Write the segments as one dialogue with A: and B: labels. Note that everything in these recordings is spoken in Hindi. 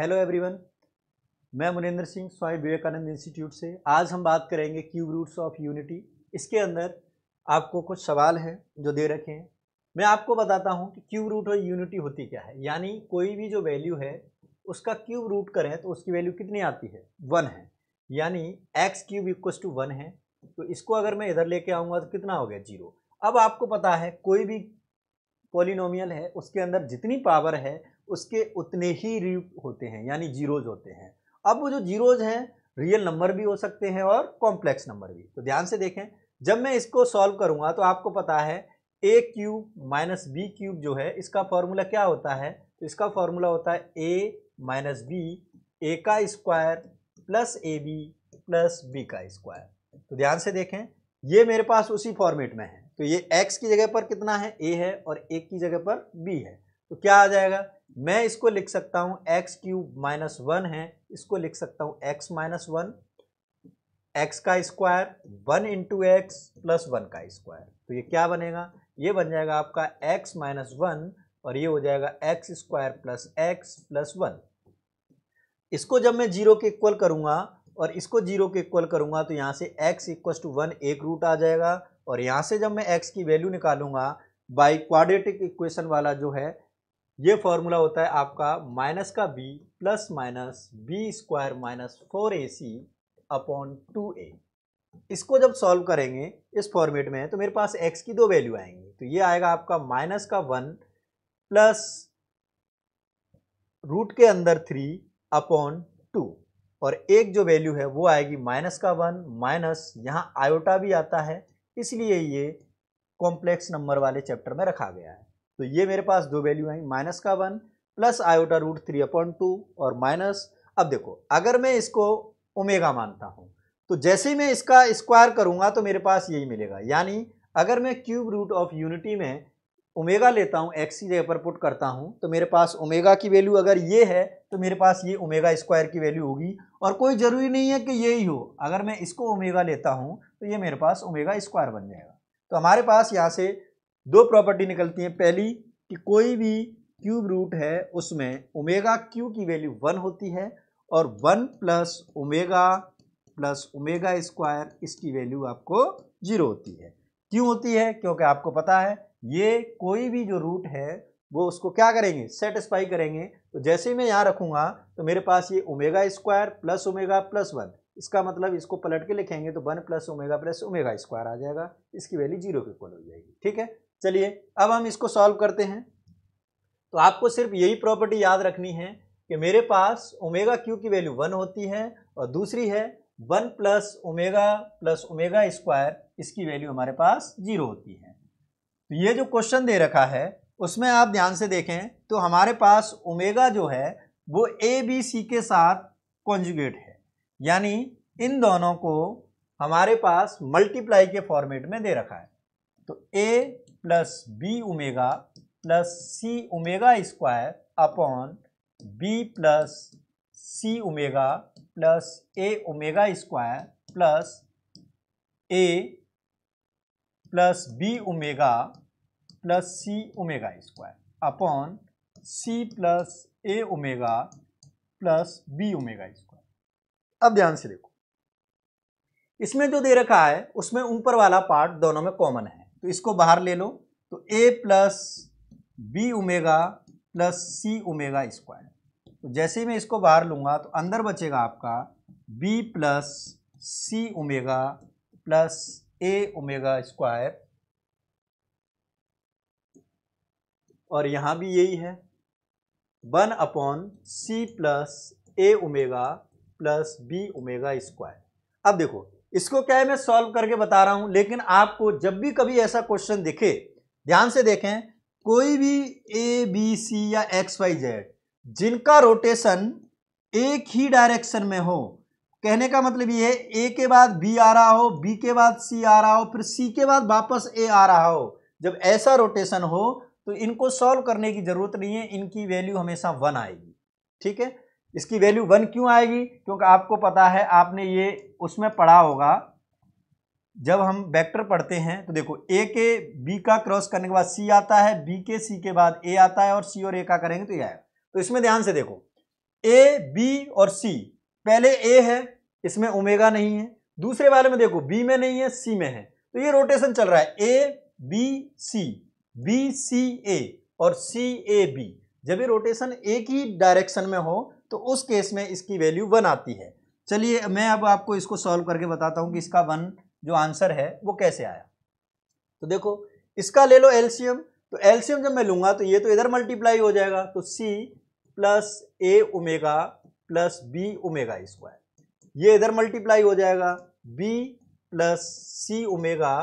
A: हेलो एवरीवन मैं मुनेंद्र सिंह स्वामी विवेकानंद इंस्टीट्यूट से आज हम बात करेंगे क्यूब रूट्स ऑफ यूनिटी इसके अंदर आपको कुछ सवाल हैं जो दे रखे हैं मैं आपको बताता हूं कि क्यूब रूट और यूनिटी होती क्या है यानी कोई भी जो वैल्यू है उसका क्यूब रूट करें तो उसकी वैल्यू कितनी आती है वन है यानी x cube equals to one है तो इसको अगर मैं इधर लेके आऊँगा तो कितना हो गया जीरो अब आपको पता है कोई भी पोलिनोमियल है उसके अंदर जितनी पावर है उसके उतने ही रूप होते हैं यानी जीरोज होते हैं अब वो जो जीरोज हैं रियल नंबर भी हो सकते हैं और कॉम्प्लेक्स नंबर भी तो ध्यान से देखें जब मैं इसको सॉल्व करूंगा तो आपको पता है a cube minus b cube जो है इसका फॉर्मूला क्या होता है तो इसका फॉर्मूला होता है ए माइनस बी ए का square plus a b plus b का स्क्वायर तो ध्यान से देखें ये मेरे पास उसी फॉर्मेट में है तो ये एक्स की जगह पर कितना है ए है और ए की जगह पर बी है तो क्या आ जाएगा मैं इसको लिख सकता हूँ एक्स क्यूब माइनस वन है इसको लिख सकता हूँ एक्स माइनस वन एक्स का square one into x plus one का स्क्वायर तो ये क्या बनेगा ये बन जाएगा आपका एक्स माइनस वन और ये हो जाएगा x square plus x plus one इसको जब मैं जीरो के इक्वल करूँगा और इसको जीरो के इक्वल करूँगा तो यहाँ से एक्स इक्व टू वन एक रूट आ जाएगा और यहाँ से जब मैं एक्स की वैल्यू निकालूंगा बाई क्वाड्रेटिक इक्वेशन वाला जो है ये फॉर्मूला होता है आपका माइनस का b plus minus b square minus four a c upon two a इसको जब सॉल्व करेंगे इस फॉर्मेट में तो मेरे पास एक्स की दो वैल्यू आएंगी तो ये आएगा आपका माइनस का वन प्लस रूट के अंदर थ्री अपॉन टू और एक जो वैल्यू है वो आएगी माइनस का वन माइनस यहाँ आयोटा भी आता है इसलिए ये कॉम्प्लेक्स नंबर वाले चैप्टर में रखा गया है तो ये मेरे पास दो वैल्यू आई माइनस का one plus iota root three upon two और माइनस अब देखो अगर मैं इसको ओमेगा मानता हूँ तो जैसे ही मैं इसका स्क्वायर करूँगा तो मेरे पास यही मिलेगा यानी अगर मैं क्यूब रूट ऑफ यूनिटी में ओमेगा लेता हूँ एक्स की जगह पर पुट करता हूँ तो मेरे पास ओमेगा की वैल्यू अगर ये है तो मेरे पास ये ओमेगा स्क्वायर की वैल्यू होगी और कोई ज़रूरी नहीं है कि यही हो अगर मैं इसको ओमेगा लेता हूँ तो ये मेरे पास ओमेगा स्क्वायर बन जाएगा तो हमारे पास यहाँ से दो प्रॉपर्टी निकलती हैं पहली कि कोई भी क्यूब रूट है उसमें ओमेगा क्यू की वैल्यू वन होती है और one plus omega plus omega square इसकी वैल्यू आपको जीरो होती है क्यों होती है क्योंकि आपको पता है ये कोई भी जो रूट है वो उसको क्या करेंगे सेटिस्फाई करेंगे तो जैसे ही मैं यहाँ रखूँगा तो मेरे पास ये omega square plus omega plus one इसका मतलब इसको पलट के लिखेंगे तो one plus omega plus omega square आ जाएगा इसकी वैल्यू जीरो के कॉल हो जाएगी ठीक है चलिए अब हम इसको सॉल्व करते हैं तो आपको सिर्फ यही प्रॉपर्टी याद रखनी है कि मेरे पास ओमेगा क्यू की वैल्यू वन होती है और दूसरी है one plus omega plus omega square इसकी वैल्यू हमारे पास जीरो होती है तो ये जो क्वेश्चन दे रखा है उसमें आप ध्यान से देखें तो हमारे पास ओमेगा जो है वो ए बी सी के साथ कॉन्जुगेट है यानी इन दोनों को हमारे पास मल्टीप्लाई के फॉर्मेट में दे रखा है तो a plus b omega plus c omega square upon b plus c omega plus a omega square plus a plus b omega plus c omega square upon c plus a omega plus b omega square अब ध्यान से देखो इसमें जो दे रखा है उसमें ऊपर वाला पार्ट दोनों में कॉमन है तो इसको बाहर ले लो तो a plus b omega plus c omega square तो जैसे ही मैं इसको बाहर लूँगा तो अंदर बचेगा आपका b plus c omega plus a omega square और यहाँ भी यही है one upon c plus a omega plus b omega square अब देखो इसको क्या है मैं सॉल्व करके बता रहा हूं लेकिन आपको जब भी कभी ऐसा क्वेश्चन दिखे ध्यान से देखें कोई भी ए बी सी या एक्स वाई जेड जिनका रोटेशन एक ही डायरेक्शन में हो कहने का मतलब ये है ए के बाद बी आ रहा हो बी के बाद सी आ रहा हो फिर सी के बाद वापस ए आ रहा हो जब ऐसा रोटेशन हो तो इनको सॉल्व करने की ज़रूरत नहीं है इनकी वैल्यू हमेशा वन आएगी ठीक है इसकी वैल्यू वन क्यों आएगी क्योंकि आपको पता है आपने ये उसमें पढ़ा होगा जब हम वेक्टर पढ़ते हैं तो देखो ए के बी का क्रॉस करने के बाद सी आता है बी के सी के बाद ए आता है और सी और ए का करेंगे तो यह आएगा तो इसमें ध्यान से देखो ए बी और सी पहले ए है इसमें ओमेगा नहीं है दूसरे वाले में देखो बी में नहीं है सी में है तो ये रोटेशन चल रहा है ए बी सी बी सी ए और सी ए बी जब ये रोटेशन एक ही डायरेक्शन में हो तो उस केस में इसकी वैल्यू वन आती है चलिए मैं अब आपको इसको सॉल्व करके बताता हूँ कि इसका वन जो आंसर है वो कैसे आया तो देखो इसका ले लो एल्शियम तो एल्शियम जब मैं लूंगा तो ये तो इधर मल्टीप्लाई हो जाएगा तो c plus a omega plus b omega square ये इधर मल्टीप्लाई हो जाएगा b plus c omega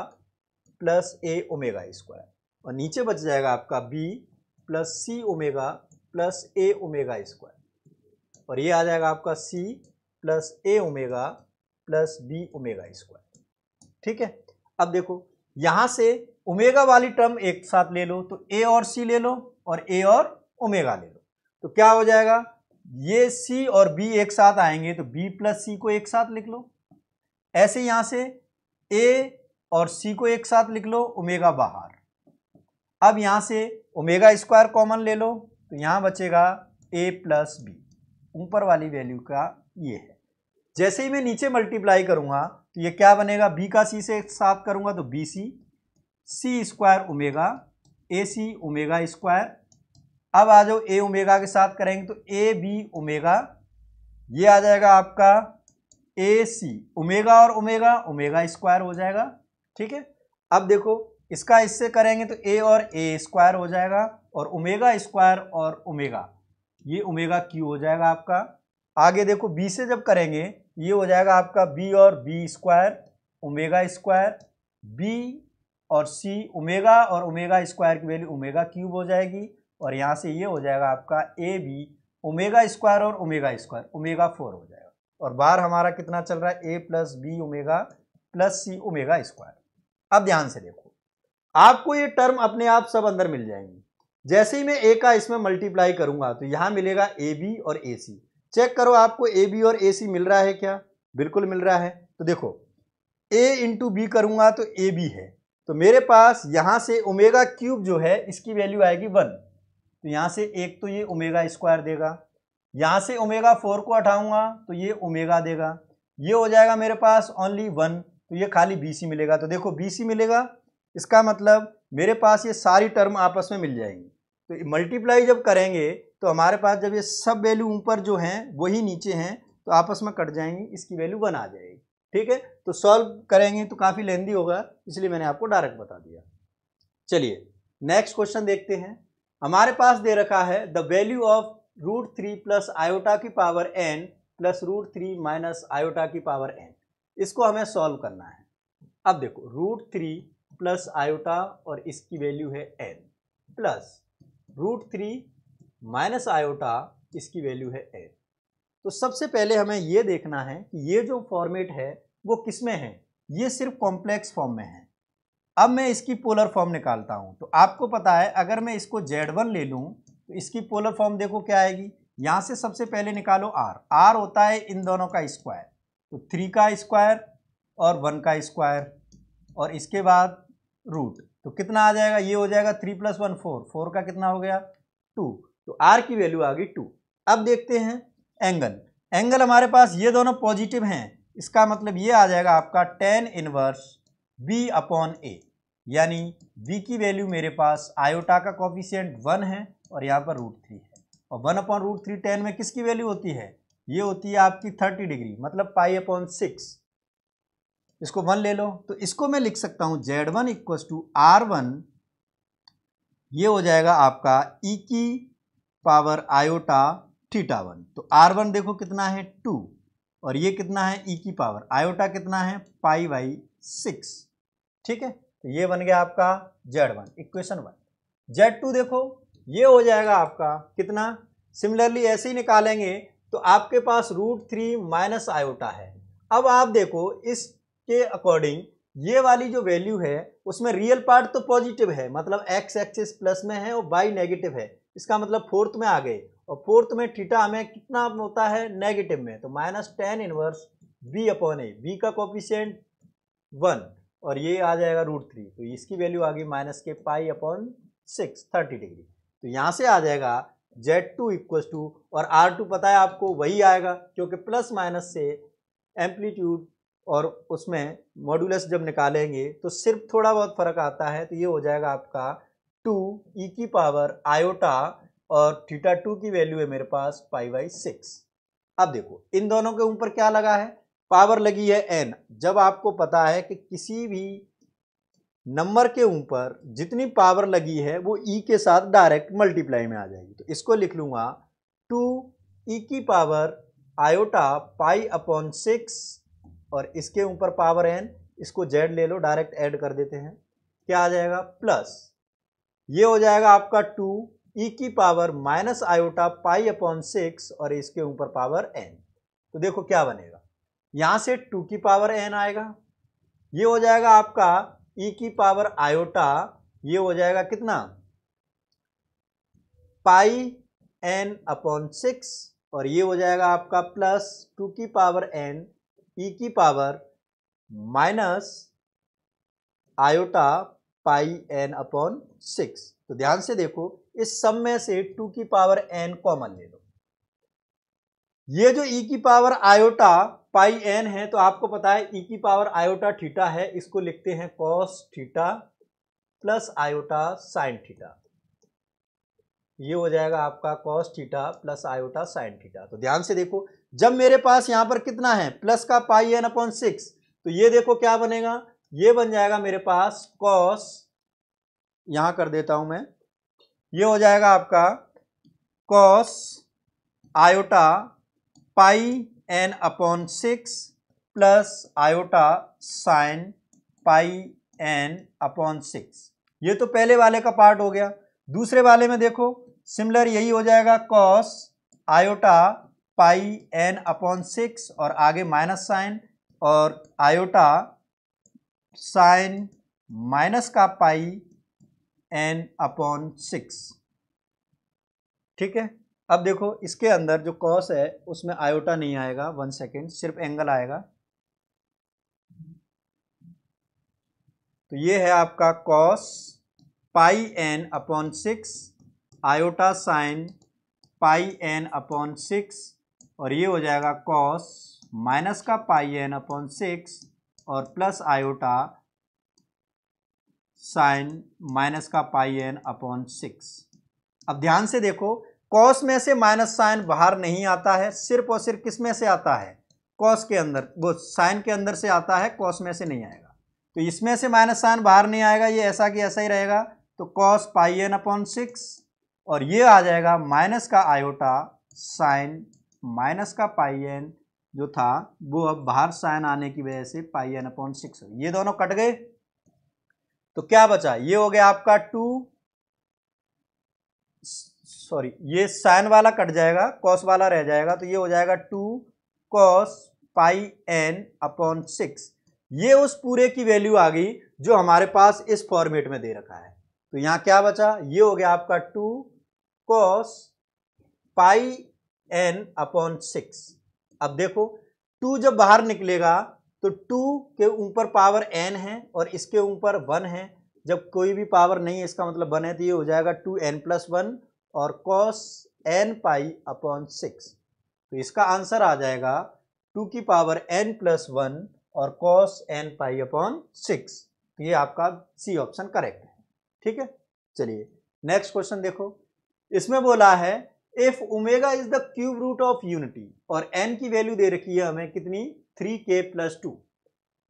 A: plus a omega square और नीचे बच जाएगा आपका b plus c omega plus a omega square और ये आ जाएगा आपका c plus a omega plus b omega square ठीक है अब देखो यहां से ओमेगा वाली टर्म एक साथ ले लो तो ए और सी ले लो और ए और ओमेगा ले लो तो क्या हो जाएगा ये सी और बी एक साथ आएंगे तो बी प्लस सी को एक साथ लिख लो ऐसे यहां से ए और सी को एक साथ लिख लो ओमेगा बाहर अब यहां से ओमेगा स्क्वायर कॉमन ले लो तो यहां बचेगा ए प्लस बी ऊपर वाली वैल्यू का ये है जैसे ही मैं नीचे मल्टीप्लाई करूंगा तो ये क्या बनेगा बी का सी से साफ करूंगा तो b c c square omega a c omega square अब आ जाओ ए ओमेगा के साथ करेंगे तो ए बी ओमेगा ये आ जाएगा आपका ए सी ओमेगा और ओमेगा ओमेगा स्क्वायर हो जाएगा ठीक है अब देखो इसका इससे करेंगे तो ए और ए स्क्वायर हो जाएगा और ओमेगा स्क्वायर और ओमेगा ये ओमेगा क्यू हो जाएगा आपका आगे देखो बी से जब करेंगे ये हो जाएगा आपका बी और b square omega square b और सी ओमेगा और ओमेगा स्क्वायर की वैल्यू ओमेगा क्यूब हो जाएगी और यहाँ से ये हो जाएगा आपका ए बी ओमेगा स्क्वायर और ओमेगा स्क्वायर ओमेगा फोर हो जाएगा और बार हमारा कितना चल रहा है a plus b omega plus c omega square अब ध्यान से देखो आपको ये टर्म अपने आप सब अंदर मिल जाएंगी जैसे ही मैं ए का इसमें मल्टीप्लाई करूंगा तो यहां मिलेगा ए बी और ए सी चेक करो आपको ए बी और ए सी मिल रहा है क्या बिल्कुल मिल रहा है तो देखो ए इंटू बी करूंगा तो ए बी है तो मेरे पास यहां से ओमेगा क्यूब जो है इसकी वैल्यू आएगी वन तो यहां से एक तो ये ओमेगा स्क्वायर देगा यहां से ओमेगा फोर को हटाऊंगा तो ये ओमेगा देगा ये हो जाएगा मेरे पास ओनली वन तो ये खाली बी सी मिलेगा तो देखो बी सी मिलेगा इसका मतलब मेरे पास ये सारी टर्म आपस में मिल जाएंगी तो मल्टीप्लाई जब करेंगे तो हमारे पास जब ये सब वैल्यू ऊपर जो हैं वही नीचे हैं तो आपस में कट जाएंगी इसकी वैल्यू वन आ जाएगी ठीक है तो सॉल्व करेंगे तो काफ़ी लेंदी होगा इसलिए मैंने आपको डायरेक्ट बता दिया चलिए नेक्स्ट क्वेश्चन देखते हैं हमारे पास दे रखा है the value of root three plus iota की power n plus root three minus iota की पावर एन इसको हमें सॉल्व करना है अब देखो रूट थ्री प्लस आयोटा और इसकी वैल्यू है n plus root three minus iota इसकी वैल्यू है ए तो सबसे पहले हमें ये देखना है कि ये जो फॉर्मेट है वो किस में है ये सिर्फ कॉम्प्लेक्स फॉर्म में है अब मैं इसकी पोलर फॉर्म निकालता हूँ तो आपको पता है अगर मैं इसको जेड वन ले लूँ तो इसकी पोलर फॉर्म देखो क्या आएगी यहाँ से सबसे पहले निकालो आर आर होता है इन दोनों का स्क्वायर तो थ्री का स्क्वायर और वन का स्क्वायर और इसके बाद रूट तो कितना आ जाएगा ये हो जाएगा three plus one four four का कितना हो गया टू तो आर की वैल्यू आ गई टू अब देखते हैं एंगल एंगल हमारे पास ये दोनों पॉजिटिव हैं इसका मतलब ये आ जाएगा आपका tan inverse b upon a यानी बी की वैल्यू मेरे पास आयोटा का कॉफिशियंट वन है और यहाँ पर रूट थ्री है और one upon root three tan में किसकी वैल्यू होती है ये होती है आपकी थर्टी डिग्री मतलब पाई अपॉन सिक्स इसको वन ले लो तो इसको मैं लिख सकता हूं z one equal to r one ये हो जाएगा आपका ई e की पावर आयोटा थीटा वन तो आर वन देखो कितना है टू और ये कितना है ई e की पावर आयोटा कितना है पाई बाई सिक्स ठीक है तो ये बन गया आपका z one equation one z two देखो ये हो जाएगा आपका कितना सिमिलरली ऐसे ही निकालेंगे तो आपके पास रूट थ्री माइनस आयोटा है अब आप देखो इस के अकॉर्डिंग ये वाली जो वैल्यू है उसमें रियल पार्ट तो पॉजिटिव है मतलब एक्स एक्सिस प्लस में है और वाई नेगेटिव है इसका मतलब फोर्थ में आ गए और फोर्थ में थीटा हमें कितना होता है नेगेटिव में तो minus tan inverse b upon a b का कॉपिशेंट वन और ये आ जाएगा रूट थ्री तो इसकी वैल्यू आ गई माइनस के pi upon six thirty degree तो यहाँ से आ जाएगा जेड टू इक्वस टू और आर टू पता है आपको वही आएगा क्योंकि प्लस माइनस से एम्पलीट्यूड और उसमें मॉड्यूलस जब निकालेंगे तो सिर्फ थोड़ा बहुत फर्क आता है तो ये हो जाएगा आपका टू ई e की पावर आयोटा और थीटा टू की वैल्यू है मेरे पास पाई बाई सिक्स अब देखो इन दोनों के ऊपर क्या लगा है पावर लगी है एन जब आपको पता है कि किसी भी नंबर के ऊपर जितनी पावर लगी है वो ई e के साथ डायरेक्ट मल्टीप्लाई में आ जाएगी तो इसको लिख लूंगा टू ई e की power iota pi upon six और इसके ऊपर पावर एन इसको जेड ले लो डायरेक्ट ऐड कर देते हैं क्या आ जाएगा प्लस ये हो जाएगा आपका टू ई e की power minus iota pi upon six और इसके ऊपर पावर एन तो देखो क्या बनेगा यहां से टू की पावर एन आएगा ये हो जाएगा आपका ई e की पावर आयोटा ये हो जाएगा कितना पाई एन अपॉन सिक्स और ये हो जाएगा आपका प्लस टू की पावर एन ई e की power minus iota pi n upon six तो ध्यान से देखो इस सब में से टू की पावर एन कॉमन ले लो ये जो ई e की पावर आयोटा पाई एन है तो आपको पता है ई e की पावर आयोटा थीटा है इसको लिखते हैं cos theta plus iota sine theta ये हो जाएगा आपका cos theta plus iota sine theta तो ध्यान से देखो जब मेरे पास यहाँ पर कितना है प्लस का पाई एन अपॉन सिक्स तो ये देखो क्या बनेगा ये बन जाएगा मेरे पास कॉस यहां कर देता हूं मैं ये हो जाएगा आपका cos iota pi n upon six plus iota sine pi n upon six ये तो पहले वाले का पार्ट हो गया दूसरे वाले में देखो सिमिलर यही हो जाएगा cos iota pi n upon six और आगे माइनस साइन और आयोटा साइन माइनस का पाई एन अपॉन सिक्स ठीक है अब देखो इसके अंदर जो कॉस है उसमें आयोटा नहीं आएगा वन सेकेंड सिर्फ एंगल आएगा तो ये है आपका cos pi n upon six iota sine pi n upon six और ये हो जाएगा कॉस माइनस का पाई एन अपॉन सिक्स और प्लस आयोटा साइन माइनस का पाई एन अपॉन सिक्स अब ध्यान से देखो कॉस में से माइनस साइन बाहर नहीं आता है सिर्फ और सिर्फ किस में से आता है कॉस के अंदर वो साइन के अंदर से आता है कॉस में से नहीं आएगा तो इसमें से माइनस साइन बाहर नहीं आएगा ये ऐसा कि ऐसा ही रहेगा तो cos pi n upon six और ये आ जाएगा माइनस का आयोटा साइन माइनस का पाई एन जो था वो अब बाहर साइन आने की वजह से पाई एन अपॉन सिक्स ये दोनों कट गए तो क्या बचा ये हो गया आपका टू सॉरी ये साइन वाला कट जाएगा कॉस वाला रह जाएगा तो ये हो जाएगा two cos pi n upon six ये उस पूरे की वैल्यू आ गई जो हमारे पास इस फॉर्मेट में दे रखा है तो यहां क्या बचा ये हो गया आपका two cos pi n upon six अब देखो टू जब बाहर निकलेगा तो टू के ऊपर पावर एन है और इसके ऊपर वन है जब कोई भी पावर नहीं है इसका मतलब वन है तो ये हो जाएगा टू एन प्लस वन और cos n pi upon six तो इसका आंसर आ जाएगा टू की पावर एन प्लस वन और cos n pi upon six तो ये आपका सी ऑप्शन करेक्ट है ठीक है चलिए नेक्स्ट क्वेश्चन देखो इसमें बोला है if omega is the cube root of unity और एन की वैल्यू दे रखी है हमें कितनी थ्री के प्लस टू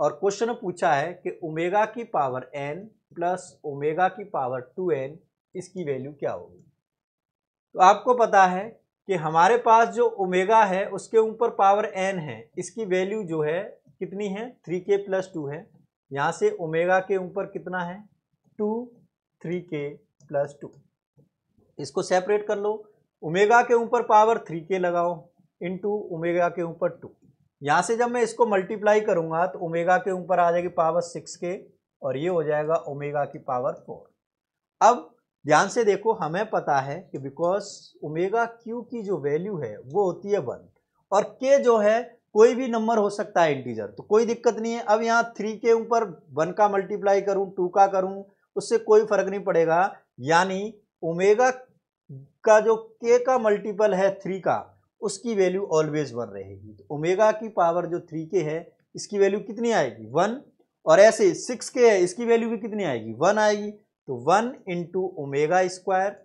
A: और क्वेश्चन पूछा है कि ओमेगा की पावर एन प्लस ओमेगा की पावर टू एन इसकी वैल्यू क्या होगी तो आपको पता है कि हमारे पास जो ओमेगा है उसके ऊपर पावर एन है इसकी वैल्यू जो है कितनी है थ्री के प्लस टू है यहाँ से ओमेगा के ऊपर कितना है टू थ्री के प्लस टू इसको सेपरेट कर लो ओमेगा के ऊपर पावर थ्री के लगाओ टू ओमेगा के ऊपर टू यहाँ से जब मैं इसको मल्टीप्लाई करूँगा तो ओमेगा के ऊपर आ जाएगी पावर सिक्स के और ये हो जाएगा ओमेगा की पावर फोर अब ध्यान से देखो हमें पता है कि बिकॉज ओमेगा क्यू की जो वैल्यू है वो होती है वन और के जो है कोई भी नंबर हो सकता है इंटीजर तो कोई दिक्कत नहीं है अब यहाँ थ्री के ऊपर वन का मल्टीप्लाई करूँ टू का करूँ उससे कोई फर्क नहीं पड़ेगा यानी ओमेगा का जो के का मल्टीपल है थ्री का उसकी वैल्यू ऑलवेज वन रहेगी तो ओमेगा की पावर जो थ्री के है इसकी वैल्यू कितनी आएगी वन और ऐसे सिक्स के है इसकी वैल्यू भी कितनी आएगी वन आएगी तो वन इंटू ओमेगा स्क्वायर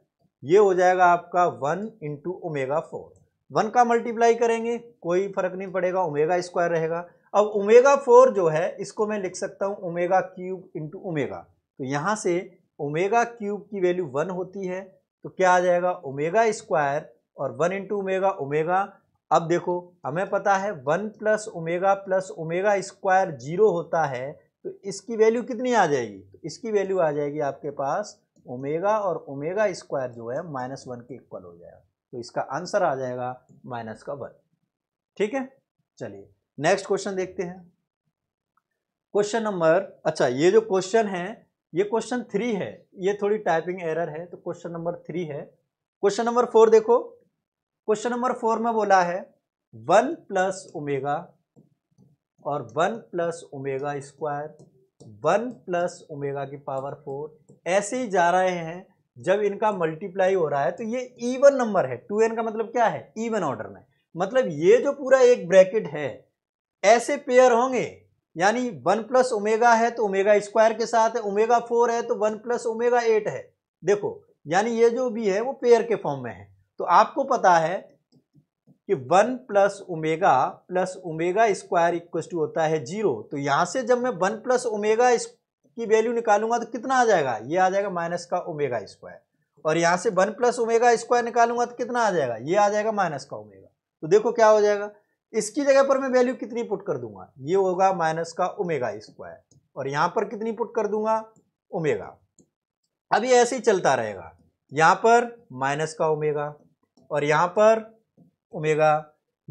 A: ये हो जाएगा आपका one into omega four one का मल्टीप्लाई करेंगे कोई फर्क नहीं पड़ेगा ओमेगा स्क्वायर रहेगा अब ओमेगा फोर जो है इसको मैं लिख सकता हूँ ओमेगा क्यूब इंटू ओमेगा तो यहाँ से ओमेगा क्यूब की वैल्यू वन होती है तो क्या आ जाएगा ओमेगा स्क्वायर और वन इंटू ओमेगा ओमेगा अब देखो हमें पता है one plus omega plus omega square zero होता है तो इसकी वैल्यू कितनी आ जाएगी तो इसकी वैल्यू आ जाएगी आपके पास ओमेगा और ओमेगा स्क्वायर जो है माइनस वन के इक्वल हो जाएगा तो इसका आंसर आ जाएगा माइनस का वन ठीक है चलिए नेक्स्ट क्वेश्चन देखते हैं क्वेश्चन नंबर अच्छा ये जो क्वेश्चन है ये क्वेश्चन थ्री है ये थोड़ी टाइपिंग एरर है तो क्वेश्चन नंबर थ्री है क्वेश्चन नंबर फोर देखो क्वेश्चन नंबर फोर में बोला है वन प्लस ओमेगा और one plus omega square one plus omega की पावर फोर ऐसे ही जा रहे हैं जब इनका मल्टीप्लाई हो रहा है तो ये ईवन नंबर है टू एन का मतलब क्या है इवन ऑर्डर में मतलब ये जो पूरा एक ब्रैकेट है ऐसे पेयर होंगे यानी वन प्लस ओमेगा है तो ओमेगा स्क्वायर के साथ है ओमेगा फोर है तो वन प्लस ओमेगा एट है देखो यानी ये जो भी है वो पेयर के फॉर्म में है तो आपको पता है कि one plus omega plus omega square equal to होता है जीरो तो यहाँ से जब मैं वन प्लस ओमेगा की वैल्यू निकालूंगा तो कितना आ जाएगा ये आ जाएगा माइनस का ओमेगा स्क्वायर और यहाँ से वन प्लस ओमेगा स्क्वायर निकालूंगा तो कितना आ जाएगा ये आ जाएगा माइनस का ओमेगा तो देखो क्या हो जाएगा इसकी जगह पर मैं वैल्यू कितनी पुट कर दूंगा ये होगा माइनस का ओमेगा स्क्वायर और यहां पर कितनी पुट कर दूंगा ओमेगा अब ये ऐसे ही चलता रहेगा यहां पर माइनस का ओमेगा और यहां पर ओमेगा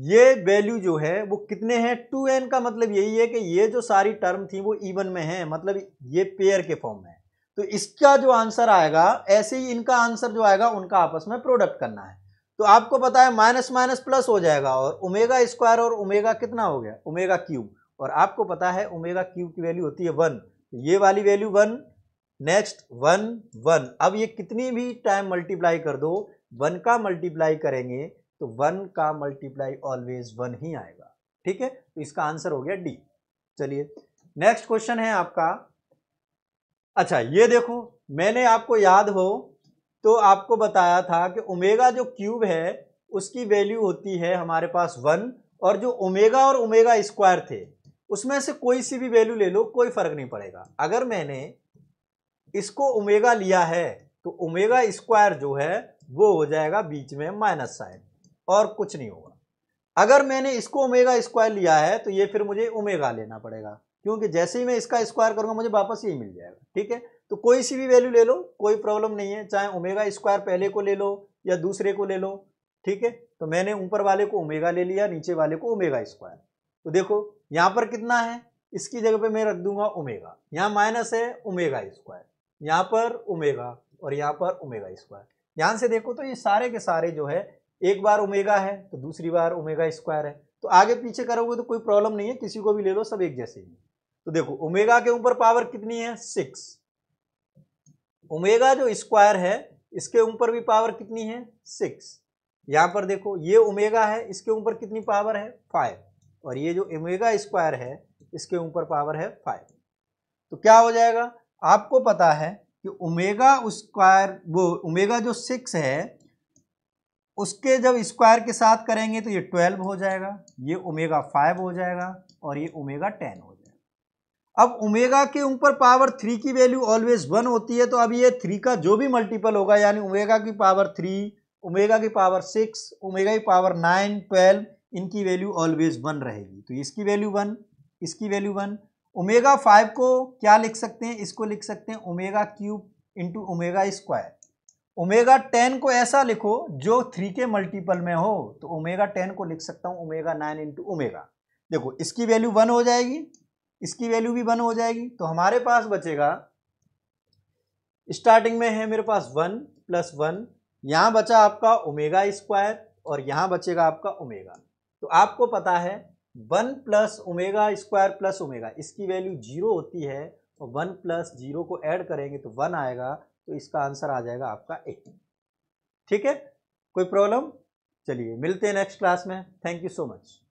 A: ये वैल्यू जो है वो कितने हैं टू एन का मतलब यही है कि ये जो सारी टर्म थी वो इवन में है मतलब ये पेयर के फॉर्म में है तो इसका जो आंसर आएगा ऐसे ही इनका आंसर जो आएगा उनका आपस में प्रोडक्ट करना है तो आपको पता है माइनस माइनस प्लस हो जाएगा और ओमेगा स्क्वायर और ओमेगा कितना हो गया ओमेगा क्यूब और आपको पता है ओमेगा क्यूब की वैल्यू होती है वन तो ये वाली value one next one one अब ये कितनी भी टाइम मल्टीप्लाई कर दो वन का मल्टीप्लाई करेंगे तो वन का मल्टीप्लाई ऑलवेज वन ही आएगा ठीक है तो इसका आंसर हो गया डी चलिए नेक्स्ट क्वेश्चन है आपका अच्छा ये देखो मैंने आपको याद हो तो आपको बताया था कि ओमेगा जो क्यूब है उसकी वैल्यू होती है हमारे पास वन और जो ओमेगा और ओमेगा स्क्वायर थे उसमें से कोई सी भी वैल्यू ले लो कोई फर्क नहीं पड़ेगा अगर मैंने इसको ओमेगा लिया है तो ओमेगा स्क्वायर जो है वो हो जाएगा बीच में माइनस साइन और कुछ नहीं होगा अगर मैंने इसको ओमेगा स्क्वायर लिया है तो ये फिर मुझे ओमेगा लेना पड़ेगा क्योंकि जैसे ही मैं इसका स्क्वायर करूंगा मुझे वापस यही मिल जाएगा ठीक है तो कोई सी भी वैल्यू ले लो कोई प्रॉब्लम नहीं है चाहे ओमेगा स्क्वायर पहले को ले लो या दूसरे को ले लो ठीक है तो मैंने ऊपर वाले को ओमेगा ले लिया नीचे वाले को ओमेगा स्क्वायर तो देखो यहाँ पर कितना है इसकी जगह पे मैं रख दूंगा ओमेगा यहाँ माइनस है ओमेगा स्क्वायर यहाँ पर ओमेगा और यहाँ पर ओमेगा स्क्वायर यहाँ से देखो तो ये सारे के सारे जो है एक बार ओमेगा है तो दूसरी बार ओमेगा स्क्वायर है तो आगे पीछे करोगे तो कोई प्रॉब्लम नहीं है किसी को भी ले लो सब एक जैसे ही तो देखो ओमेगा के ऊपर पावर कितनी है सिक्स ओमेगा जो स्क्वायर है इसके ऊपर भी पावर कितनी है सिक्स यहाँ पर देखो ये ओमेगा है इसके ऊपर कितनी पावर है फाइव और ये जो ओमेगा स्क्वायर है इसके ऊपर पावर है फाइव तो क्या हो जाएगा आपको पता है कि ओमेगा स्क्वायर वो ओमेगा जो सिक्स है उसके जब स्क्वायर के साथ करेंगे तो ये ट्वेल्व हो जाएगा ये ओमेगा फाइव हो जाएगा और ये ओमेगा टेन हो जाएगा अब ओमेगा के ऊपर पावर थ्री की वैल्यू ऑलवेज वन होती है तो अब ये थ्री का जो भी मल्टीपल होगा यानी ओमेगा की पावर थ्री ओमेगा की पावर सिक्स ओमेगा की पावर नाइन ट्वेल्व इनकी वैल्यू ऑलवेज वन रहेगी तो इसकी वैल्यू वन इसकी वैल्यू वन ओमेगा फाइव को क्या लिख सकते हैं इसको लिख सकते हैं omega cube into omega square omega ten को ऐसा लिखो जो थ्री के मल्टीपल में हो तो ओमेगा टेन को लिख सकता हूँ ओमेगा नाइन इंटू ओमेगा देखो इसकी वैल्यू वन हो जाएगी इसकी वैल्यू भी वन हो जाएगी तो हमारे पास बचेगा स्टार्टिंग में है मेरे पास वन प्लस वन यहाँ बचा आपका ओमेगा स्क्वायर और यहाँ बचेगा आपका ओमेगा तो आपको पता है one plus omega square plus omega इसकी वैल्यू जीरो होती है और वन प्लस जीरो को ऐड करेंगे तो वन आएगा तो इसका आंसर आ जाएगा आपका ए ठीक है कोई प्रॉब्लम चलिए मिलते हैं नेक्स्ट क्लास में थैंक यू सो मच